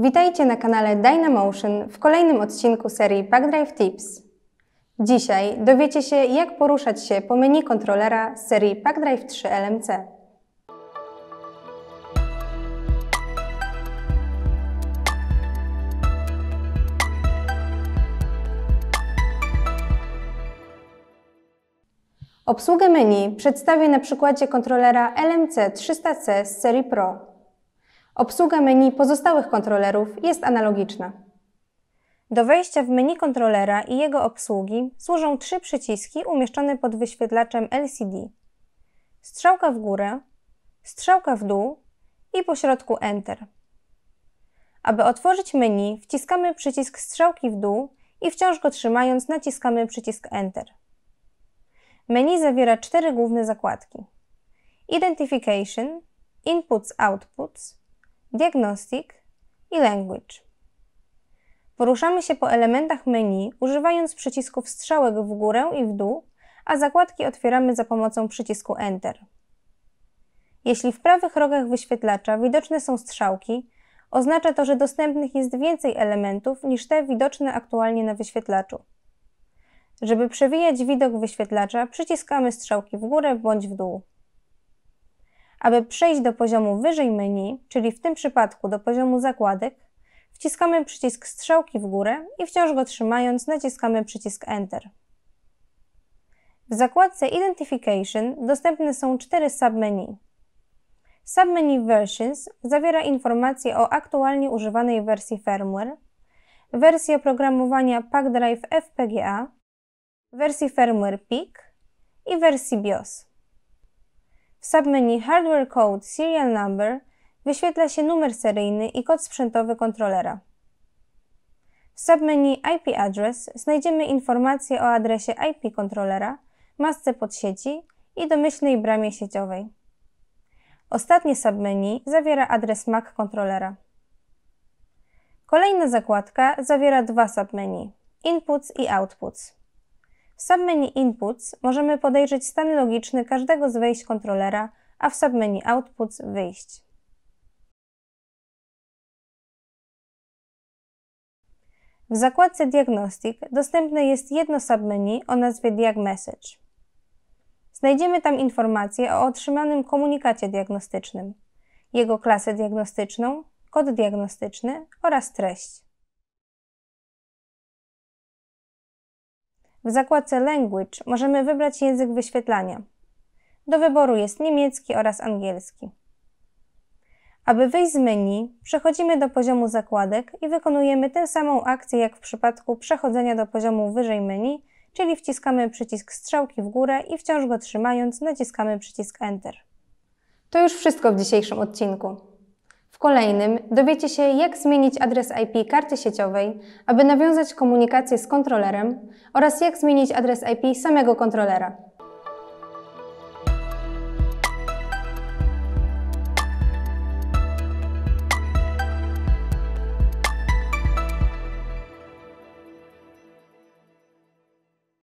Witajcie na kanale Dynamotion w kolejnym odcinku serii Packdrive Tips. Dzisiaj dowiecie się, jak poruszać się po menu kontrolera z serii Packdrive 3 LMC. Obsługę menu przedstawię na przykładzie kontrolera LMC 300C z serii Pro. Obsługa menu pozostałych kontrolerów jest analogiczna. Do wejścia w menu kontrolera i jego obsługi służą trzy przyciski umieszczone pod wyświetlaczem LCD. Strzałka w górę, strzałka w dół i pośrodku Enter. Aby otworzyć menu, wciskamy przycisk strzałki w dół i wciąż go trzymając naciskamy przycisk Enter. Menu zawiera cztery główne zakładki. Identification, Inputs, Outputs, diagnostic i language. Poruszamy się po elementach menu, używając przycisków strzałek w górę i w dół, a zakładki otwieramy za pomocą przycisku Enter. Jeśli w prawych rogach wyświetlacza widoczne są strzałki, oznacza to, że dostępnych jest więcej elementów niż te widoczne aktualnie na wyświetlaczu. Żeby przewijać widok wyświetlacza, przyciskamy strzałki w górę bądź w dół. Aby przejść do poziomu wyżej menu, czyli w tym przypadku do poziomu zakładek, wciskamy przycisk strzałki w górę i wciąż go trzymając naciskamy przycisk Enter. W zakładce Identification dostępne są cztery submenu. Submenu Versions zawiera informacje o aktualnie używanej wersji firmware, wersji oprogramowania PackDrive FPGA, wersji firmware PIC i wersji BIOS submenu Hardware Code Serial Number wyświetla się numer seryjny i kod sprzętowy kontrolera. W submenu IP Address znajdziemy informacje o adresie IP kontrolera, masce podsieci i domyślnej bramie sieciowej. Ostatnie submenu zawiera adres MAC kontrolera. Kolejna zakładka zawiera dwa submenu – Inputs i Outputs. W submenu Inputs możemy podejrzeć stan logiczny każdego z wejść kontrolera, a w submenu Outputs wyjść. W zakładce Diagnostic dostępne jest jedno submenu o nazwie Diag Message. Znajdziemy tam informacje o otrzymanym komunikacie diagnostycznym, jego klasę diagnostyczną, kod diagnostyczny oraz treść. W zakładce Language możemy wybrać język wyświetlania. Do wyboru jest niemiecki oraz angielski. Aby wyjść z menu, przechodzimy do poziomu zakładek i wykonujemy tę samą akcję jak w przypadku przechodzenia do poziomu wyżej menu, czyli wciskamy przycisk strzałki w górę i wciąż go trzymając naciskamy przycisk Enter. To już wszystko w dzisiejszym odcinku. W kolejnym dowiecie się, jak zmienić adres IP karty sieciowej, aby nawiązać komunikację z kontrolerem oraz jak zmienić adres IP samego kontrolera.